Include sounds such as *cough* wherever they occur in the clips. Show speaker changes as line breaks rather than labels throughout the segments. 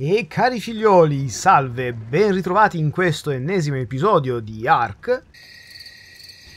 E cari figlioli, salve, ben ritrovati in questo ennesimo episodio di ARC.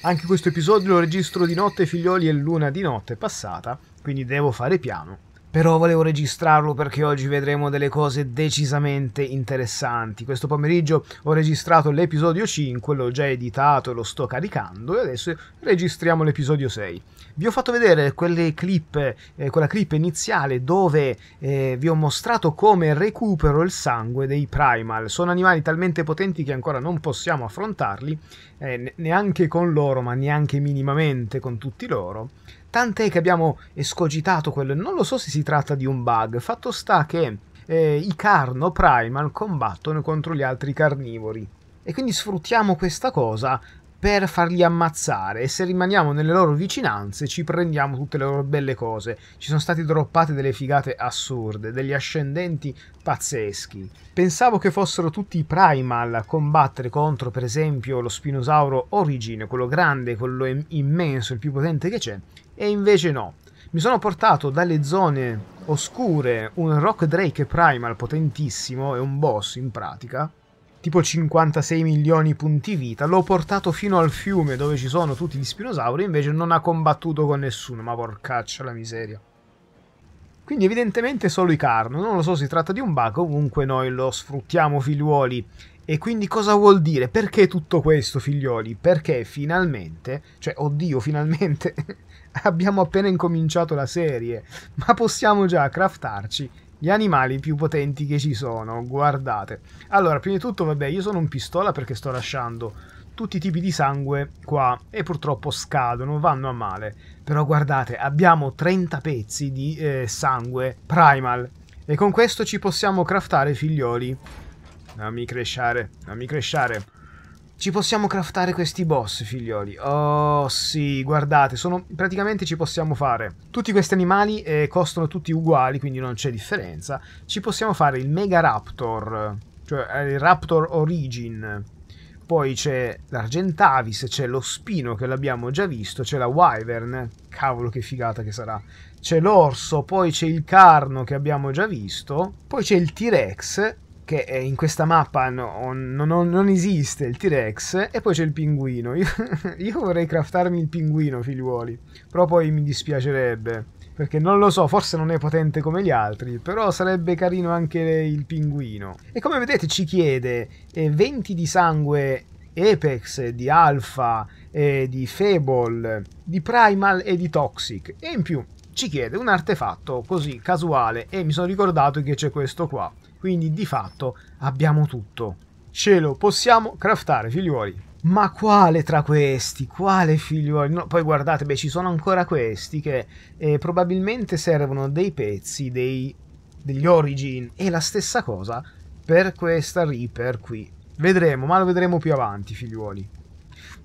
Anche questo episodio lo registro di notte, figlioli, è luna di notte passata, quindi devo fare piano però volevo registrarlo perché oggi vedremo delle cose decisamente interessanti. Questo pomeriggio ho registrato l'episodio 5, l'ho già editato e lo sto caricando e adesso registriamo l'episodio 6. Vi ho fatto vedere quelle clip, eh, quella clip iniziale dove eh, vi ho mostrato come recupero il sangue dei primal. Sono animali talmente potenti che ancora non possiamo affrontarli, eh, neanche con loro, ma neanche minimamente con tutti loro. Tant'è che abbiamo escogitato quello, non lo so se si tratta di un bug, fatto sta che eh, i carno primal combattono contro gli altri carnivori. E quindi sfruttiamo questa cosa per farli ammazzare e se rimaniamo nelle loro vicinanze ci prendiamo tutte le loro belle cose. Ci sono stati droppate delle figate assurde, degli ascendenti pazzeschi. Pensavo che fossero tutti i primal a combattere contro per esempio lo spinosauro origine, quello grande, quello immenso, il più potente che c'è. E invece no. Mi sono portato dalle zone oscure un Rock Drake Primal potentissimo, è un boss in pratica, tipo 56 milioni punti vita, l'ho portato fino al fiume dove ci sono tutti gli spinosauri, invece non ha combattuto con nessuno, ma porcaccia la miseria. Quindi evidentemente solo i Carno, non lo so, si tratta di un bug, comunque noi lo sfruttiamo figliuoli. E quindi cosa vuol dire? Perché tutto questo figlioli? Perché finalmente, cioè oddio finalmente... *laughs* *laughs* abbiamo appena incominciato la serie, ma possiamo già craftarci gli animali più potenti che ci sono, guardate. Allora, prima di tutto, vabbè, io sono un pistola perché sto lasciando tutti i tipi di sangue qua e purtroppo scadono, vanno a male. Però guardate, abbiamo 30 pezzi di eh, sangue primal e con questo ci possiamo craftare figlioli. Non mi cresciare, non mi cresciare. Ci possiamo craftare questi boss, figlioli. Oh, sì, guardate, sono, praticamente ci possiamo fare. Tutti questi animali eh, costano tutti uguali, quindi non c'è differenza. Ci possiamo fare il Mega Raptor, cioè eh, il Raptor Origin. Poi c'è l'Argentavis, c'è lo Spino che l'abbiamo già visto, c'è la Wyvern, cavolo che figata che sarà. C'è l'Orso, poi c'è il Carno che abbiamo già visto, poi c'è il T-Rex che eh, in questa mappa no, no, non esiste il T-Rex e poi c'è il pinguino. *laughs* Io, io, vorrei craftarmi il pinguino, figliuoli, però poi mi dispiacerebbe, perché non lo so, forse non è potente come gli altri, però sarebbe carino anche il pinguino. E come vedete ci chiede eh, 20 di sangue Apex, di Alpha, eh, di Fable, di Primal e di Toxic. E in più ci chiede un artefatto così casuale e mi sono ricordato che c'è questo qua quindi di fatto abbiamo tutto. Ce lo possiamo craftare, figliuoli. Ma quale tra questi? Quale figliuoli? No, poi guardate, beh, ci sono ancora questi che eh, probabilmente servono dei pezzi, dei, degli origin. E la stessa cosa per questa Reaper qui. Vedremo, ma lo vedremo più avanti, figliuoli.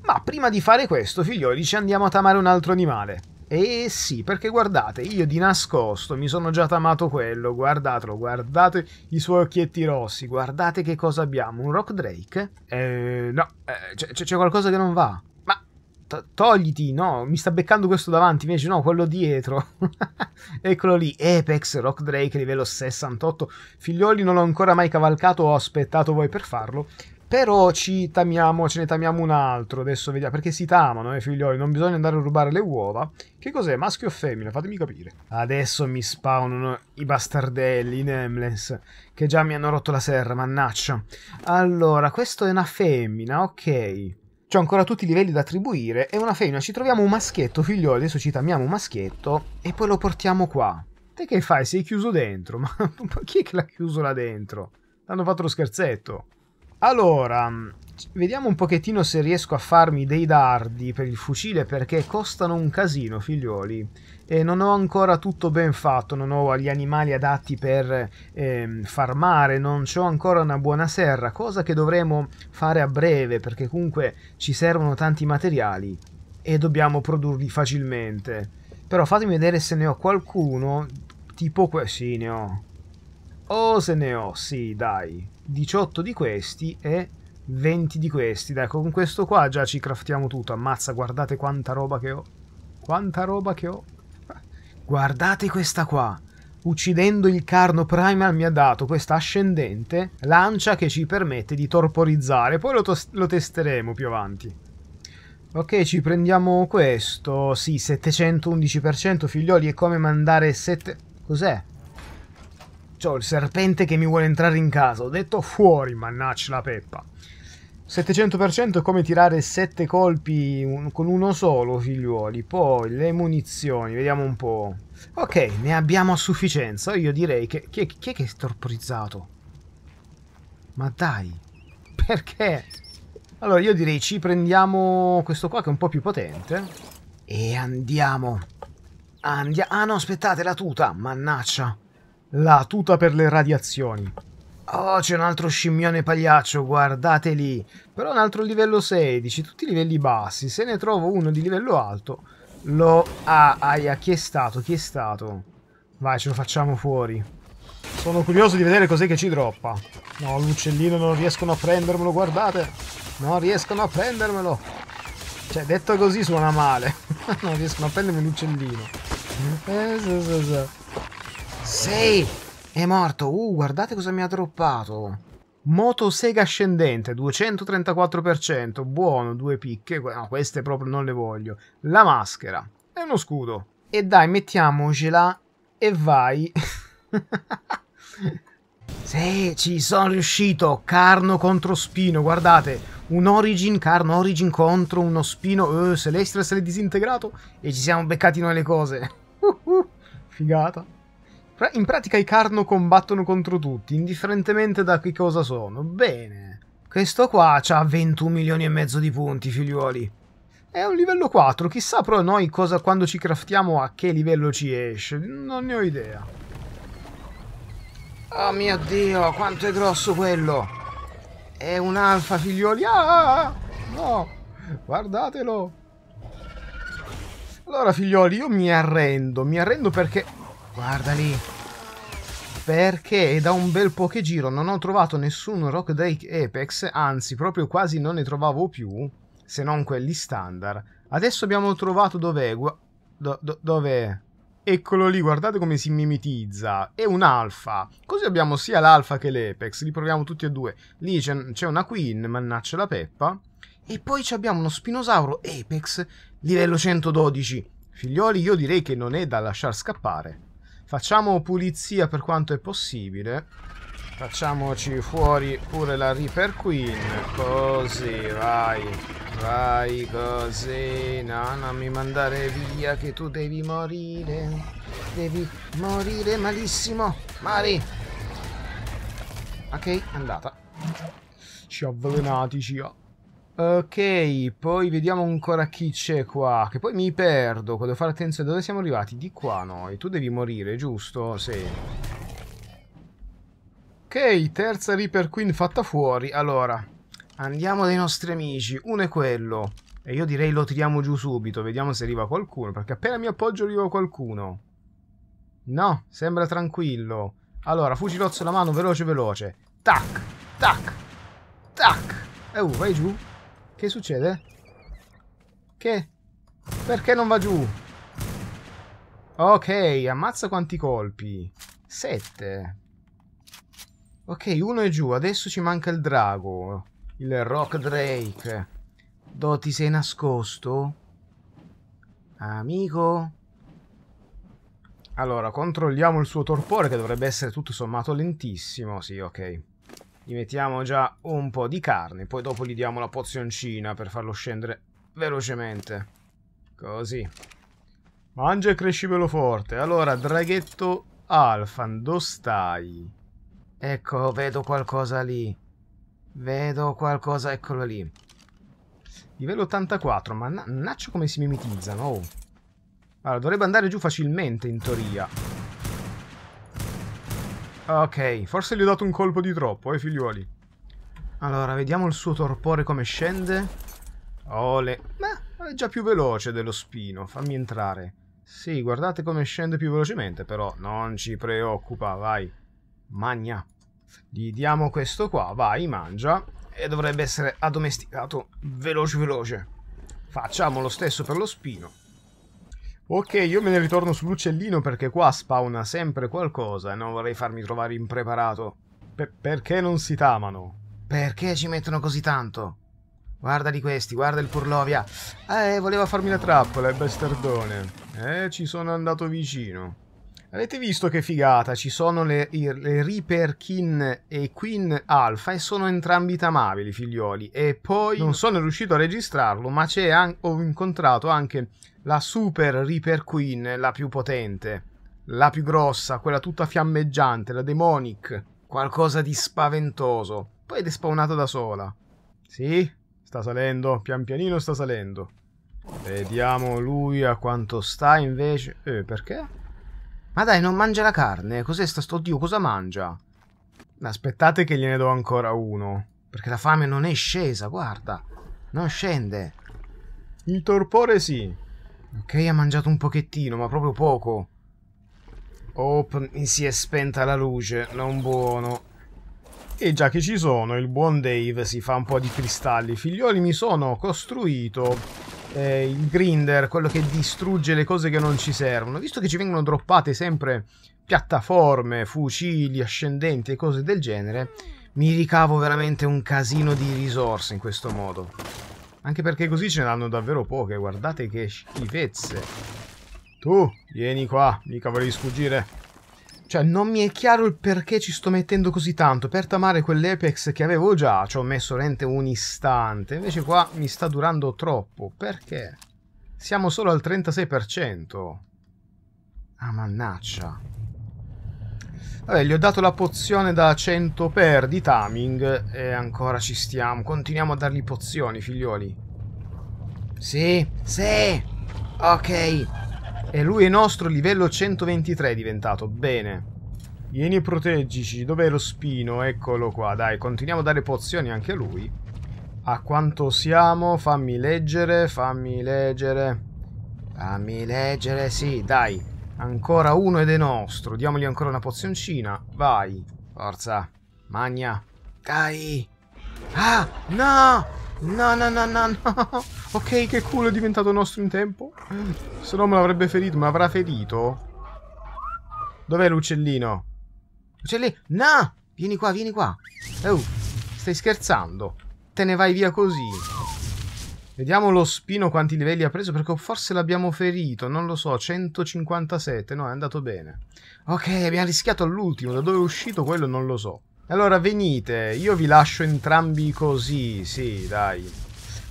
Ma prima di fare questo, figlioli, ci andiamo a tamare un altro animale. E sì, perché guardate, io di nascosto mi sono già tamato quello, guardatelo, guardate i suoi occhietti rossi, guardate che cosa abbiamo, un Rock Drake? Eh, no, eh, c'è qualcosa che non va. Ma togliti, no, mi sta beccando questo davanti, invece no, quello dietro. *laughs* Eccolo lì, Apex Rock Drake livello 68. Figlioli non l'ho ancora mai cavalcato, ho aspettato voi per farlo. Però ci tamiamo, ce ne tamiamo un altro, adesso vediamo, perché si tamano i eh, figlioli, non bisogna andare a rubare le uova. Che cos'è, maschio o femmina? Fatemi capire. Adesso mi spawnano i bastardelli i Emlens, che già mi hanno rotto la serra, mannaccia. Allora, questo è una femmina, ok. C'ho ancora tutti i livelli da attribuire, è una femmina, ci troviamo un maschietto, figlioli, adesso ci tamiamo un maschietto e poi lo portiamo qua. Te che fai? Sei chiuso dentro, *laughs* ma chi è che l'ha chiuso là dentro? L'hanno fatto lo scherzetto. Allora, vediamo un pochettino se riesco a farmi dei dardi per il fucile perché costano un casino, figlioli. E non ho ancora tutto ben fatto, non ho gli animali adatti per eh, farmare, non ho ancora una buona serra, cosa che dovremo fare a breve perché comunque ci servono tanti materiali e dobbiamo produrli facilmente. Però fatemi vedere se ne ho qualcuno, tipo questo, sì ne ho. Oh se ne ho, sì dai. 18 di questi e 20 di questi. Dai, con questo qua già ci craftiamo tutto. Ammazza, guardate quanta roba che ho. Quanta roba che ho. Guardate questa qua. Uccidendo il carno primal mi ha dato questa ascendente lancia che ci permette di torporizzare. Poi lo, lo testeremo più avanti. Ok, ci prendiamo questo. Sì, 711%, figlioli, è come mandare 7... Cos'è? C'ho cioè, il serpente che mi vuole entrare in casa. Ho detto fuori, mannaccia la peppa. 700% è come tirare 7 colpi un, con uno solo, figliuoli. Poi le munizioni, vediamo un po'. Ok, ne abbiamo a sufficienza. Io direi che... Chi, chi è che è storporizzato? Ma dai, perché? Allora io direi ci prendiamo questo qua che è un po' più potente. E andiamo. Andiamo. Ah no, aspettate la tuta, mannaccia. La tuta per le radiazioni. Oh, c'è un altro scimmione pagliaccio, guardate lì. Però un altro livello 16, tutti i livelli bassi. Se ne trovo uno di livello alto, lo... Ah, aia, chi è stato? Chi è stato? Vai, ce lo facciamo fuori. Sono curioso di vedere cos'è che ci droppa. No, l'uccellino non riescono a prendermelo, guardate. Non riescono a prendermelo. Cioè, detto così suona male. *laughs* non riescono a prendermi l'uccellino. Eh, sì, sì, sì. Sì, È morto! Uh, guardate cosa mi ha droppato! Motosega ascendente, 234%, buono, due picche, no, queste proprio non le voglio. La maschera, E uno scudo. E dai, mettiamocela e vai. *laughs* sì, ci sono riuscito, carno contro spino, guardate. Un Origin, carno Origin contro uno spino, eh, Celestra se l'è disintegrato e ci siamo beccati noi le cose. *laughs* figata. In pratica i Carno combattono contro tutti, indifferentemente da che cosa sono. Bene. Questo qua ha 21 milioni e mezzo di punti, figliuoli. È un livello 4, chissà però noi cosa, quando ci craftiamo a che livello ci esce. Non ne ho idea. Oh mio Dio, quanto è grosso quello! È un alfa, figlioli! Ah, ah, ah. no! Guardatelo! Allora, figlioli, io mi arrendo. Mi arrendo perché Guarda lì. Perché da un bel po' che giro non ho trovato nessun Rock Drake Apex, anzi proprio quasi non ne trovavo più, se non quelli standard. Adesso abbiamo trovato dov'è, do, do, dov'è? Eccolo lì, guardate come si mimetizza. È un alfa. Così abbiamo sia l'alfa che l'Apex. Li proviamo tutti e due. Lì c'è una Queen, mannaccia la peppa. E poi abbiamo uno Spinosauro Apex, livello 112. Figlioli, io direi che non è da lasciar scappare. Facciamo pulizia per quanto è possibile. Facciamoci fuori pure la Reaper Queen. Così, vai. Vai così. No, non mi mandare via che tu devi morire. Devi morire malissimo. Mari. Ok, andata. Ci ho avvelenati, ci ho... Ok, poi vediamo ancora chi c'è qua, che poi mi perdo, devo fare attenzione, dove siamo arrivati? Di qua noi, tu devi morire, giusto? Sì. Ok, terza Reaper Queen fatta fuori, allora, andiamo dai nostri amici, uno è quello, e io direi lo tiriamo giù subito, vediamo se arriva qualcuno, perché appena mi appoggio arriva qualcuno. No, sembra tranquillo. Allora, fucilozzo la mano, veloce, veloce. Tac, tac, tac. E uh, vai giù, che succede? Che? Perché non va giù? Ok, ammazza quanti colpi. Sette. Ok, uno è giù. Adesso ci manca il drago. Il Rock Drake. Do, ti sei nascosto? Amico? Allora, controlliamo il suo torpore che dovrebbe essere tutto sommato lentissimo. Sì, ok. Gli mettiamo già un po' di carne, poi dopo gli diamo la pozioncina per farlo scendere velocemente. Così. Mangia e cresci velo forte. Allora, draghetto Alfan, dove stai? Eccolo, vedo qualcosa lì. Vedo qualcosa, eccolo lì. Livello 84, ma mannaggia come si mimetizzano. Oh. Allora, dovrebbe andare giù facilmente in teoria. Ok, forse gli ho dato un colpo di troppo, eh figliuoli. Allora, vediamo il suo torpore come scende. Ole. Beh, è già più veloce dello spino, fammi entrare. Sì, guardate come scende più velocemente, però non ci preoccupa, vai. Magna. Gli diamo questo qua, vai, mangia. E dovrebbe essere addomesticato veloce veloce. Facciamo lo stesso per lo spino. Ok, io me ne ritorno sull'uccellino perché qua spawna sempre qualcosa e non vorrei farmi trovare impreparato. Pe perché non si tamano? Perché ci mettono così tanto? Guarda di questi, guarda il Purlovia. Eh, voleva farmi la trappola, il bestardone. Eh, ci sono andato vicino. Avete visto che figata? Ci sono le, le Reaper Kin e Queen Alpha e sono entrambi tamabili, figlioli. E poi non sono riuscito a registrarlo, ma an- ho incontrato anche la Super Reaper Queen, la più potente, la più grossa, quella tutta fiammeggiante, la Demonic. Qualcosa di spaventoso. Poi è despawnata da sola. Sì, sta salendo, pian pianino sta salendo. Vediamo lui a quanto sta invece... Eh, perché? Ma dai, non mangia la carne. Cos'è sta... Oddio, cosa mangia? Aspettate che gliene do ancora uno. Perché la fame non è scesa, guarda. Non scende. Il torpore sì. Ok, ha mangiato un pochettino, ma proprio poco. Oh, si è spenta la luce. Non buono. E già che ci sono, il buon Dave si fa un po' di cristalli. Figlioli, mi sono costruito eh, il grinder, quello che distrugge le cose che non ci servono, visto che ci vengono droppate sempre piattaforme, fucili, ascendenti e cose del genere, mi ricavo veramente un casino di risorse in questo modo. Anche perché così ce ne n'hanno davvero poche, guardate che schifezze. Tu, vieni qua, mica volevi sfuggire. Cioè, non mi è chiaro il perché ci sto mettendo così tanto. Per tamare quell'Apex che avevo già, ci ho messo rente un istante. Invece qua mi sta durando troppo. Perché? Siamo solo al 36%. Ah, mannaccia. Vabbè, gli ho dato la pozione da 100 per di taming e ancora ci stiamo. Continuiamo a dargli pozioni, figlioli. Sì, sì. Ok. E lui è nostro livello 123 è diventato. Bene. Vieni e proteggici. Dov'è lo spino? Eccolo qua. Dai, continuiamo a dare pozioni anche a lui. A quanto siamo? Fammi leggere, fammi leggere. Fammi leggere, sì, dai. Ancora uno ed è nostro. Diamogli ancora una pozioncina. Vai. Forza. Magna. Dai. Ah, no! No, no, no, no, no. Ok, che culo è diventato nostro in tempo. Se no me l'avrebbe ferito, ma avrà ferito? Dov'è l'uccellino? Uccellino? No! Vieni qua, vieni qua. Oh, stai scherzando. Te ne vai via così. Vediamo lo spino quanti livelli ha preso perché forse l'abbiamo ferito, non lo so, 157, no, è andato bene. Ok, abbiamo rischiato all'ultimo, da dove è uscito quello non lo so. Allora venite, io vi lascio entrambi così, sì, dai.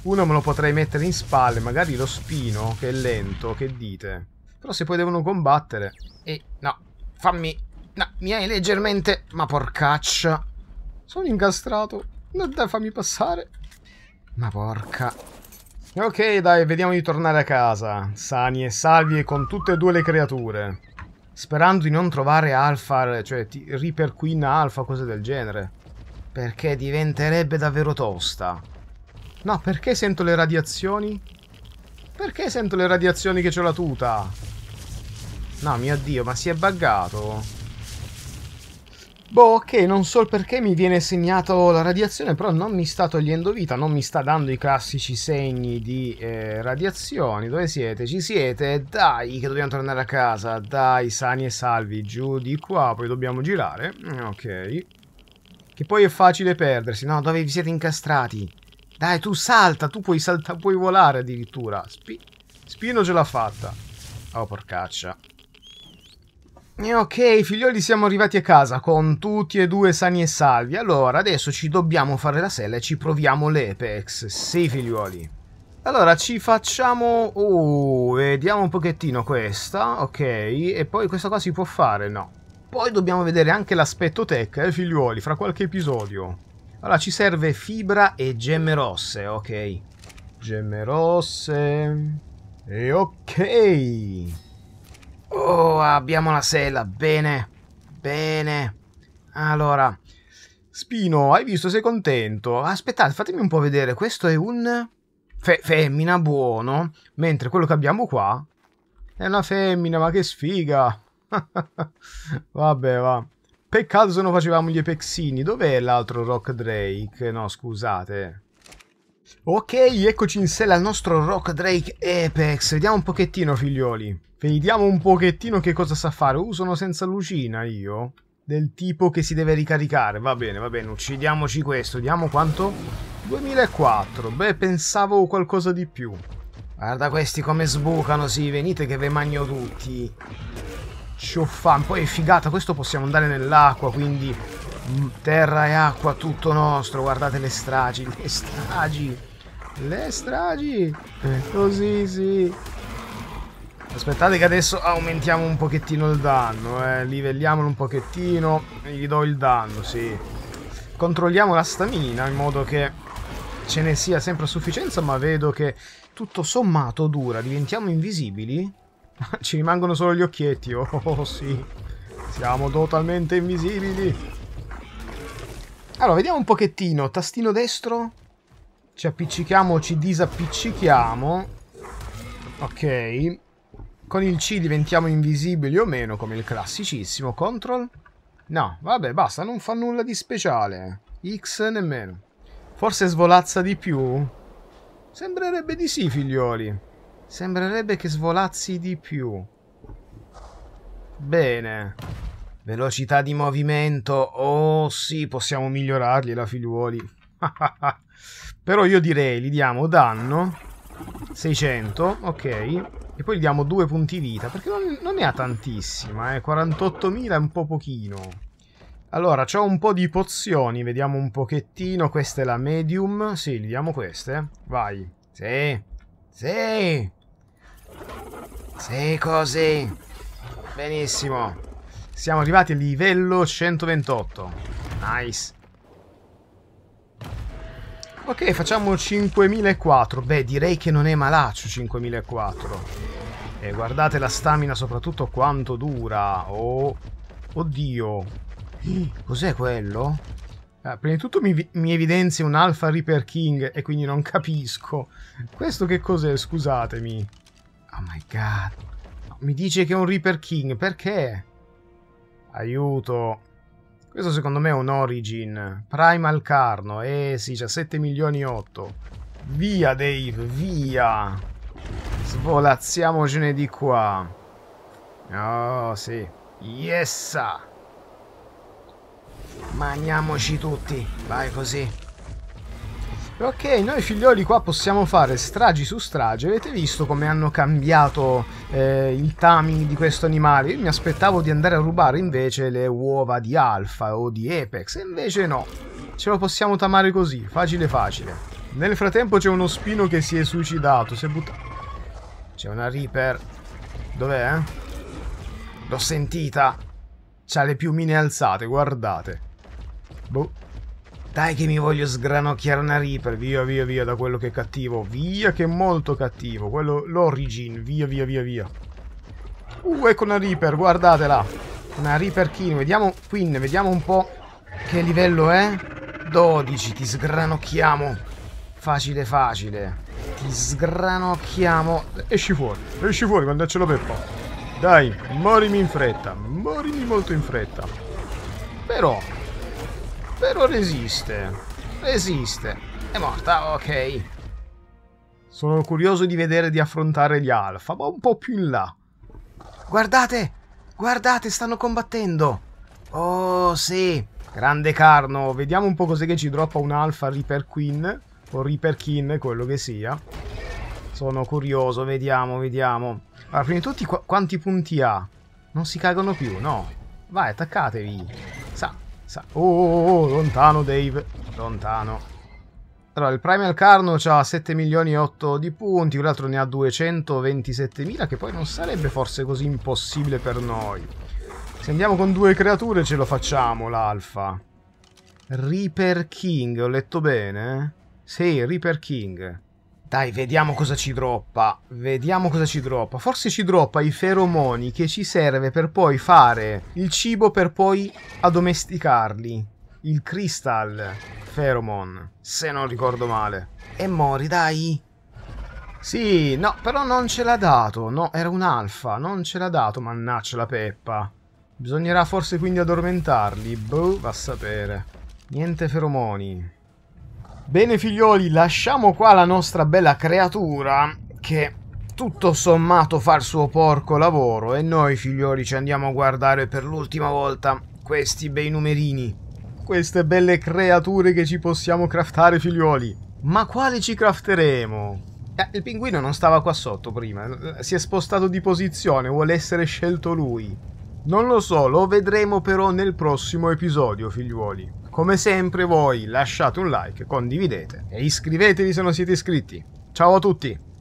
Uno me lo potrei mettere in spalle, magari lo spino, che è lento, che dite? Però se poi devono combattere... Ehi, no, fammi... No, mi hai leggermente... Ma porcaccia! Sono incastrato. No, dai, fammi passare. Ma porca... Ok, dai, vediamo di tornare a casa. Sani e salvi e con tutte e due le creature. Sperando di non trovare alfa, cioè Reaper Queen Alpha, cose del genere. Perché diventerebbe davvero tosta. No, perché sento le radiazioni? Perché sento le radiazioni che c'ho la tuta? No, mio Dio, ma si è buggato. Boh, ok, non so il perché mi viene segnato la radiazione, però non mi sta togliendo vita, non mi sta dando i classici segni di eh, radiazioni. Dove siete? Ci siete? Dai, che dobbiamo tornare a casa. Dai, sani e salvi, giù di qua, poi dobbiamo girare. Mm, ok. Che poi è facile perdersi. No, dove vi siete incastrati? Dai, tu salta, tu puoi, salta, puoi volare addirittura. Spi Spino ce l'ha fatta. Oh, porcaccia. E eh, ok, figlioli, siamo arrivati a casa con tutti e due sani e salvi. Allora, adesso ci dobbiamo fare la sella e ci proviamo l'Apex. Sì, figlioli. Allora, ci facciamo... Uh, vediamo un pochettino questa, ok. E poi questa qua si può fare, no. Poi dobbiamo vedere anche l'aspetto tech, eh, figlioli, fra qualche episodio. Allora, ci serve fibra e gemme rosse, ok. Gemme rosse... E ok... Oh, abbiamo la sella. Bene. Bene. Allora. Spino, hai visto? Sei contento? Aspettate, fatemi un po' vedere. Questo è un... Fe femmina buono. Mentre quello che abbiamo qua... È una femmina, ma che sfiga. *laughs* Vabbè, va. Peccato se non facevamo gli epexini. Dov'è l'altro Rock Drake? No, scusate. Ok, eccoci in sella al nostro Rock Drake Apex. Vediamo un pochettino, figlioli. Vediamo un pochettino che cosa sa fare. Uh, sono senza lucina io. Del tipo che si deve ricaricare. Va bene, va bene, uccidiamoci questo. Diamo quanto? 2004. Beh, pensavo qualcosa di più. Guarda questi come sbucano, sì. Venite che ve magno tutti. Ciofan. Poi è figata, questo possiamo andare nell'acqua, quindi Mm, terra e acqua tutto nostro, guardate le stragi, *laughs* le stragi, le stragi, eh, così sì. Aspettate che adesso aumentiamo un pochettino il danno, eh. livelliamolo un pochettino, e gli do il danno, sì. Controlliamo la stamina in modo che ce ne sia sempre a sufficienza, ma vedo che tutto sommato dura, diventiamo invisibili? *laughs* Ci rimangono solo gli occhietti, oh sì, siamo totalmente invisibili. Allora, vediamo un pochettino. Tastino destro. Ci appiccichiamo ci disappiccichiamo. Ok. Con il C diventiamo invisibili o meno, come il classicissimo. Control. No, vabbè, basta. Non fa nulla di speciale. X nemmeno. Forse svolazza di più? Sembrerebbe di sì, figlioli. Sembrerebbe che svolazzi di più. Bene. Velocità di movimento, oh sì, possiamo migliorarli la figliuoli. *laughs* Però io direi, gli diamo danno, 600, ok, e poi gli diamo due punti vita, perché non, non ne ha tantissima, eh, 48.000 è un po' pochino. Allora, c'ho un po' di pozioni, vediamo un pochettino, questa è la medium, sì, gli diamo queste, eh. vai, sì, sì, sì così, benissimo. Siamo arrivati al livello 128. Nice. Ok, facciamo 5004. Beh, direi che non è malaccio 5004. E guardate la stamina soprattutto quanto dura. Oh, oddio. Eh, cos'è quello? Ah, prima di tutto mi, mi evidenzia un Alpha Reaper King e quindi non capisco. Questo che cos'è? Scusatemi. Oh my god. No, mi dice che è un Reaper King. Perché? Aiuto. Questo secondo me è un Origin. Primal Carno. Eh sì, 17 milioni e 8. Via Dave, via. Svolazziamocene di qua. Oh sì. Yes! Maniamoci tutti. Vai così. Ok, noi figlioli qua possiamo fare stragi su stragi. Avete visto come hanno cambiato eh, il timing di questo animale? Io mi aspettavo di andare a rubare invece le uova di Alpha o di Apex, e invece no. Ce lo possiamo tamare così, facile facile. Nel frattempo c'è uno spino che si è suicidato, si è buttato... C'è una Reaper... Dov'è? Eh? L'ho sentita! C'ha le piumine alzate, guardate. Boh. Dai che mi voglio sgranocchiare una Reaper, via via via da quello che è cattivo, via che è molto cattivo, quello l'Origin, via via via via. Uh, ecco una Reaper, guardatela, una Reaper King, vediamo, Queen, vediamo un po' che livello è. 12, ti sgranocchiamo, facile facile, ti sgranocchiamo, esci fuori, esci fuori, mandacelo Peppa. Dai, morimi in fretta, morimi molto in fretta. Però, però resiste. Resiste. È morta, ok. Sono curioso di vedere di affrontare gli alfa, ma un po' più in là. Guardate! Guardate, stanno combattendo! Oh, sì! Grande carno, vediamo un po' cos'è che ci droppa un alfa Reaper Queen, o Reaper Kin, quello che sia. Sono curioso, vediamo, vediamo. Allora, prima di tutti, qu quanti punti ha? Non si cagano più, no? Vai, attaccatevi. Sa, Oh, oh, oh, oh, lontano Dave, lontano. Allora, il Primal Carno ha 7 milioni e 8 di punti, quell'altro ne ha 227 mila, che poi non sarebbe forse così impossibile per noi. Se andiamo con due creature ce lo facciamo, l'alfa. Reaper King, ho letto bene? Eh? Sì, Reaper King. Dai, vediamo cosa ci droppa. Vediamo cosa ci droppa. Forse ci droppa i feromoni che ci serve per poi fare il cibo per poi addomesticarli. Il Crystal Feromon, se non ricordo male. E mori, dai! Sì, no, però non ce l'ha dato. No, era un alfa, non ce l'ha dato, mannaccia la peppa. Bisognerà forse quindi addormentarli. Boh, va a sapere. Niente feromoni. Bene figlioli, lasciamo qua la nostra bella creatura che tutto sommato fa il suo porco lavoro e noi figlioli ci andiamo a guardare per l'ultima volta questi bei numerini. Queste belle creature che ci possiamo craftare figlioli. Ma quale ci crafteremo? Eh, il pinguino non stava qua sotto prima, si è spostato di posizione, vuole essere scelto lui. Non lo so, lo vedremo però nel prossimo episodio, figliuoli. Come sempre voi lasciate un like, condividete e iscrivetevi se non siete iscritti. Ciao a tutti!